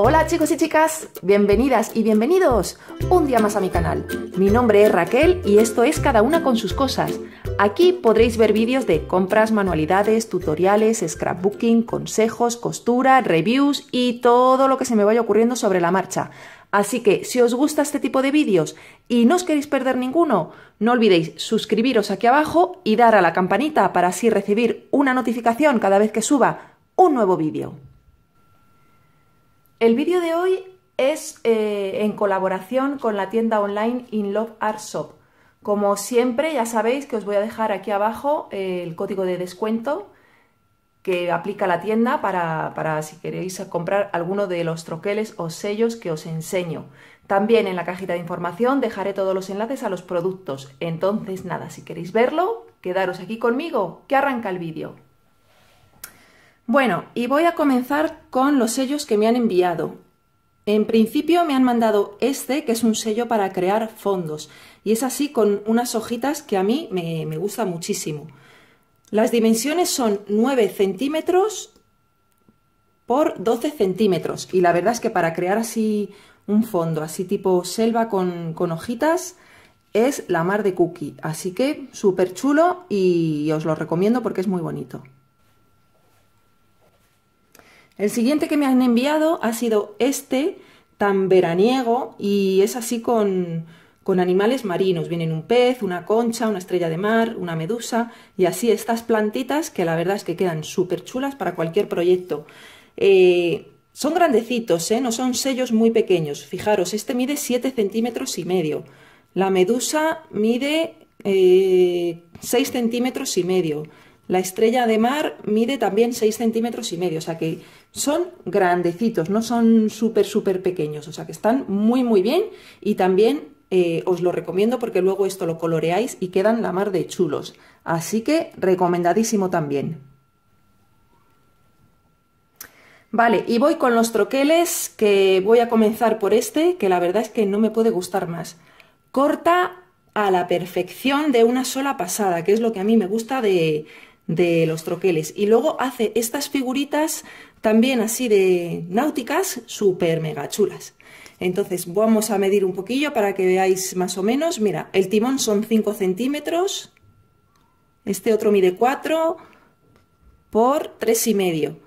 Hola chicos y chicas, bienvenidas y bienvenidos un día más a mi canal. Mi nombre es Raquel y esto es Cada una con sus cosas. Aquí podréis ver vídeos de compras, manualidades, tutoriales, scrapbooking, consejos, costura, reviews y todo lo que se me vaya ocurriendo sobre la marcha. Así que si os gusta este tipo de vídeos y no os queréis perder ninguno, no olvidéis suscribiros aquí abajo y dar a la campanita para así recibir una notificación cada vez que suba un nuevo vídeo. El vídeo de hoy es eh, en colaboración con la tienda online In Love Art Shop. Como siempre, ya sabéis que os voy a dejar aquí abajo eh, el código de descuento que aplica la tienda para, para, si queréis comprar alguno de los troqueles o sellos que os enseño. También en la cajita de información dejaré todos los enlaces a los productos. Entonces, nada, si queréis verlo, quedaros aquí conmigo, que arranca el vídeo. Bueno, y voy a comenzar con los sellos que me han enviado. En principio me han mandado este, que es un sello para crear fondos, y es así con unas hojitas que a mí me, gusta muchísimo. Las dimensiones son 9 centímetros por 12 centímetros, y la verdad es que para crear así un fondo, así tipo selva con, con hojitas, es la mar de cookie. Así que súper chulo y os lo recomiendo porque es muy bonito. El siguiente que me han enviado ha sido este, tan veraniego, y es así con, con animales marinos. Vienen un pez, una concha, una estrella de mar, una medusa, y así estas plantitas que la verdad es que quedan súper chulas para cualquier proyecto. Eh, son grandecitos, ¿eh? no son sellos muy pequeños. Fijaros, este mide 7 centímetros y medio. La medusa mide 6 eh, centímetros y medio. La estrella de mar mide también 6 centímetros y medio, o sea que son grandecitos, no son súper, súper pequeños, o sea que están muy, muy bien y también eh, os lo recomiendo porque luego esto lo coloreáis y quedan la mar de chulos. Así que recomendadísimo también. Vale, y voy con los troqueles, que voy a comenzar por este, que la verdad es que no me puede gustar más. Corta a la perfección de una sola pasada, que es lo que a mí me gusta de, de los troqueles. Y luego hace estas figuritas también así de náuticas, súper mega chulas. Entonces vamos a medir un poquillo para que veáis más o menos. Mira, el timón son 5 centímetros, este otro mide 4 por tres y medio.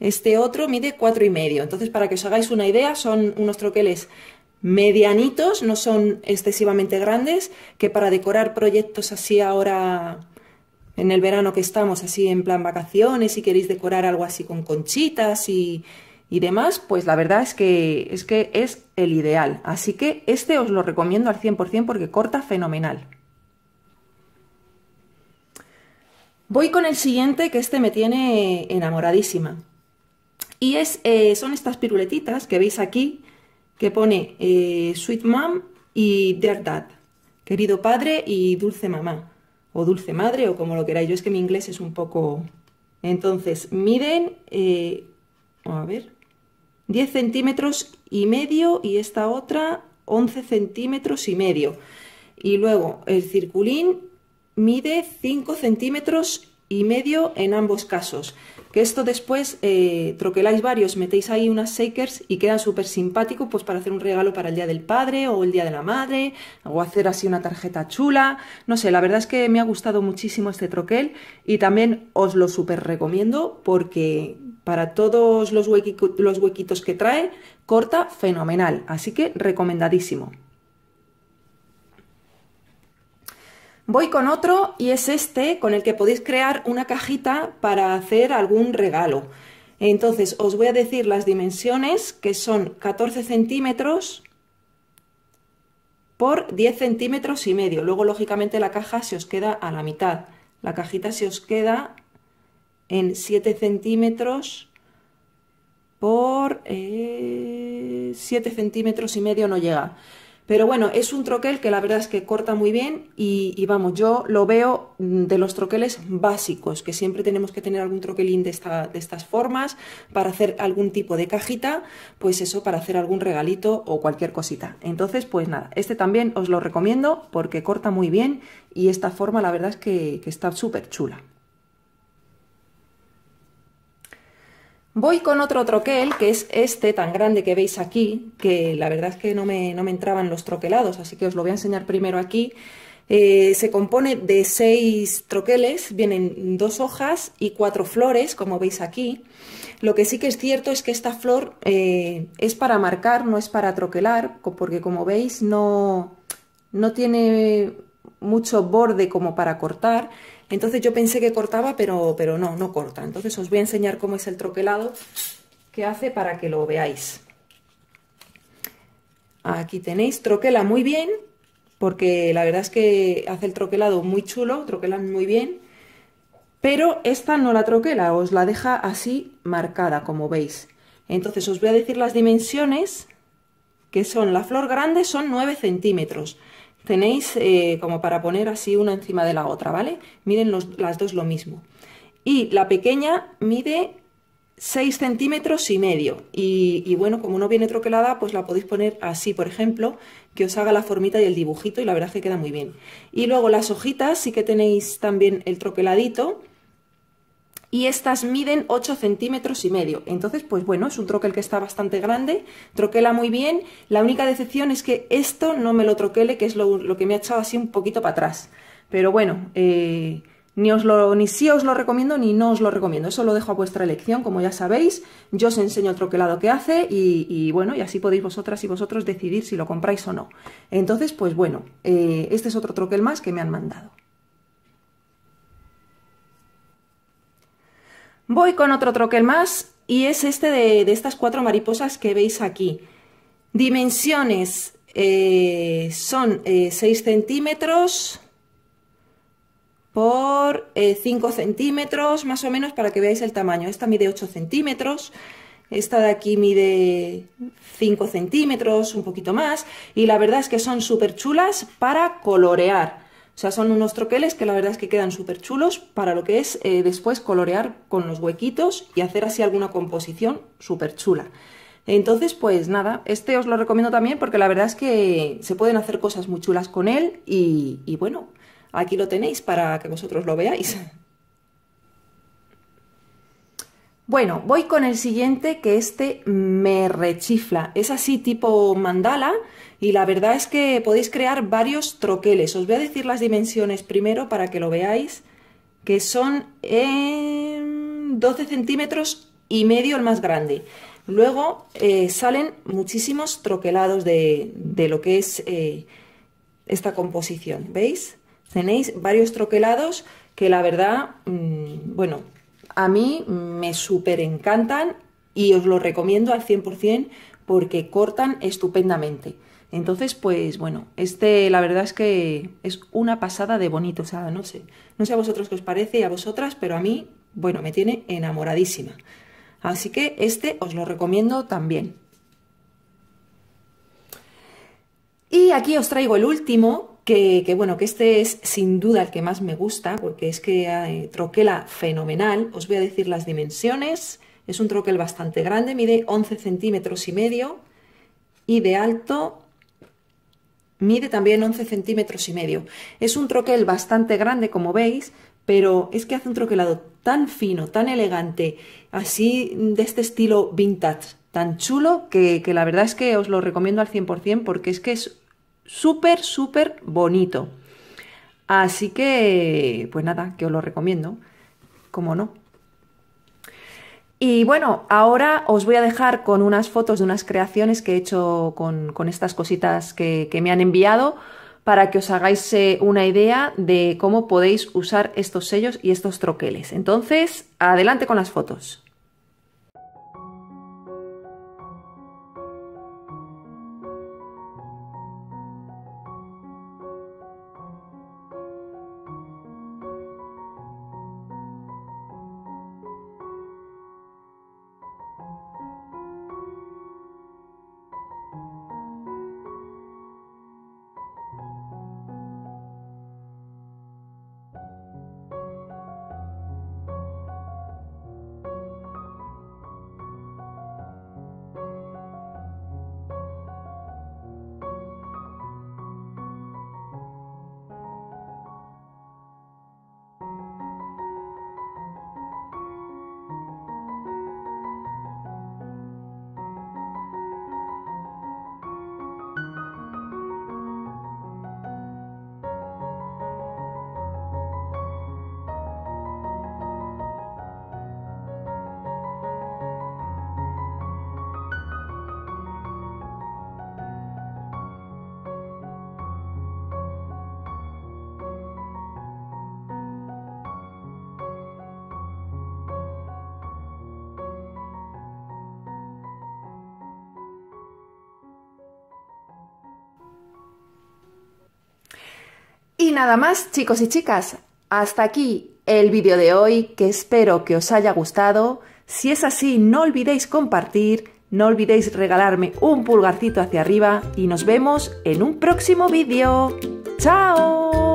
Este otro mide cuatro y medio. Entonces, para que os hagáis una idea, son unos troqueles medianitos, no son excesivamente grandes, que para decorar proyectos así ahora en el verano que estamos así en plan vacaciones y queréis decorar algo así con conchitas y, y demás, pues la verdad es que, es que es el ideal. Así que este os lo recomiendo al 100% porque corta fenomenal. Voy con el siguiente que este me tiene enamoradísima. Y es, eh, son estas piruletitas que veis aquí que pone eh, Sweet Mom y Dear Dad, querido padre y dulce mamá o dulce madre o como lo queráis. Yo es que mi inglés es un poco... Entonces, miden, eh, a ver, 10 centímetros y medio y esta otra 11 centímetros y medio. Y luego el circulín mide 5 centímetros y medio en ambos casos. Que esto después eh, troqueláis varios, metéis ahí unas shakers y queda súper simpático pues para hacer un regalo para el Día del Padre o el Día de la Madre o hacer así una tarjeta chula. No sé, la verdad es que me ha gustado muchísimo este troquel y también os lo súper recomiendo porque para todos los huequitos que trae corta fenomenal. Así que recomendadísimo. Voy con otro y es este con el que podéis crear una cajita para hacer algún regalo. Entonces os voy a decir las dimensiones que son 14 centímetros por 10 centímetros y medio. Luego lógicamente la caja se os queda a la mitad. La cajita se os queda en 7 centímetros por 7 eh, centímetros y medio no llega. Pero bueno, es un troquel que la verdad es que corta muy bien y, vamos, yo lo veo mm, de los troqueles básicos, que siempre tenemos que tener algún troquelín de, estas formas para hacer algún tipo de cajita, pues eso, para hacer algún regalito o cualquier cosita. Entonces, pues nada, este también os lo recomiendo porque corta muy bien y esta forma la verdad es que está súper chula. Voy con otro troquel, que es este tan grande que veis aquí, que la verdad es que no me, no me entraban los troquelados, así que os lo voy a enseñar primero aquí. Eh, se compone de seis troqueles, vienen dos hojas y cuatro flores, como veis aquí. Lo que sí que es cierto es que esta flor eh, es para marcar, no es para troquelar, porque como veis no, no tiene mucho borde como para cortar, entonces yo pensé que cortaba, pero, pero no, no corta. Entonces os voy a enseñar cómo es el troquelado que hace para que lo veáis. Aquí tenéis, troquela muy bien, porque la verdad es que hace el troquelado muy chulo, troquela muy bien, pero esta no la troquela, os la deja así marcada, como veis. Entonces os voy a decir las dimensiones, que son, la flor grande son 9 centímetros, tenéis eh, como para poner así una encima de la otra, ¿vale? Miren las dos lo mismo. Y la pequeña mide 6 centímetros y medio. Y, bueno, como no viene troquelada, pues la podéis poner así, por ejemplo, que os haga la formita y el dibujito y la verdad que queda muy bien. Y luego las hojitas, sí que tenéis también el troqueladito y estas miden 8 centímetros y medio. Entonces, pues bueno, es un troquel que está bastante grande, troquela muy bien. La única decepción es que esto no me lo troquele, que es lo, que me ha echado así un poquito para atrás. Pero bueno, eh, ni, os lo, ni os lo recomiendo ni no os lo recomiendo. Eso lo dejo a vuestra elección, como ya sabéis. Yo os enseño el troquelado que hace y, bueno, y así podéis vosotras y vosotros decidir si lo compráis o no. Entonces, pues bueno, eh, este es otro troquel más que me han mandado. Voy con otro troquel más y es este de, estas cuatro mariposas que veis aquí. Dimensiones eh, son 6 eh, centímetros por 5 eh, centímetros más o menos para que veáis el tamaño. Esta mide 8 centímetros, esta de aquí mide 5 centímetros, un poquito más. Y la verdad es que son súper chulas para colorear. O sea, son unos troqueles que la verdad es que quedan súper chulos para lo que es eh, después colorear con los huequitos y hacer así alguna composición súper chula. Entonces, pues nada, este os lo recomiendo también porque la verdad es que se pueden hacer cosas muy chulas con él y bueno, aquí lo tenéis para que vosotros lo veáis. Bueno, voy con el siguiente que este me rechifla. Es así tipo mandala y la verdad es que podéis crear varios troqueles. Os voy a decir las dimensiones primero para que lo veáis, que son 12 centímetros y medio el más grande. Luego eh, salen muchísimos troquelados de, lo que es eh, esta composición. ¿Veis? Tenéis varios troquelados que la verdad, mm, bueno, a mí me súper encantan y os lo recomiendo al 100% porque cortan estupendamente. Entonces, pues bueno, este la verdad es que es una pasada de bonito, o sea, no sé, no sé a vosotros qué os parece y a vosotras, pero a mí, bueno, me tiene enamoradísima. Así que este os lo recomiendo también. Y aquí os traigo el último, que, bueno, que este es sin duda el que más me gusta, porque es que eh, troquela fenomenal. Os voy a decir las dimensiones. Es un troquel bastante grande, mide 11 centímetros y medio y de alto mide también 11 centímetros y medio. Es un troquel bastante grande, como veis, pero es que hace un troquelado tan fino, tan elegante, así de este estilo vintage, tan chulo, que, que la verdad es que os lo recomiendo al 100% porque es que es súper, súper bonito. Así que, pues nada, que os lo recomiendo, como no. Y bueno, ahora os voy a dejar con unas fotos de unas creaciones que he hecho con, estas cositas que, que, me han enviado para que os hagáis eh, una idea de cómo podéis usar estos sellos y estos troqueles. Entonces, adelante con las fotos. Y nada más, chicos y chicas, hasta aquí el vídeo de hoy que espero que os haya gustado. Si es así, no olvidéis compartir, no olvidéis regalarme un pulgarcito hacia arriba y nos vemos en un próximo vídeo. ¡Chao!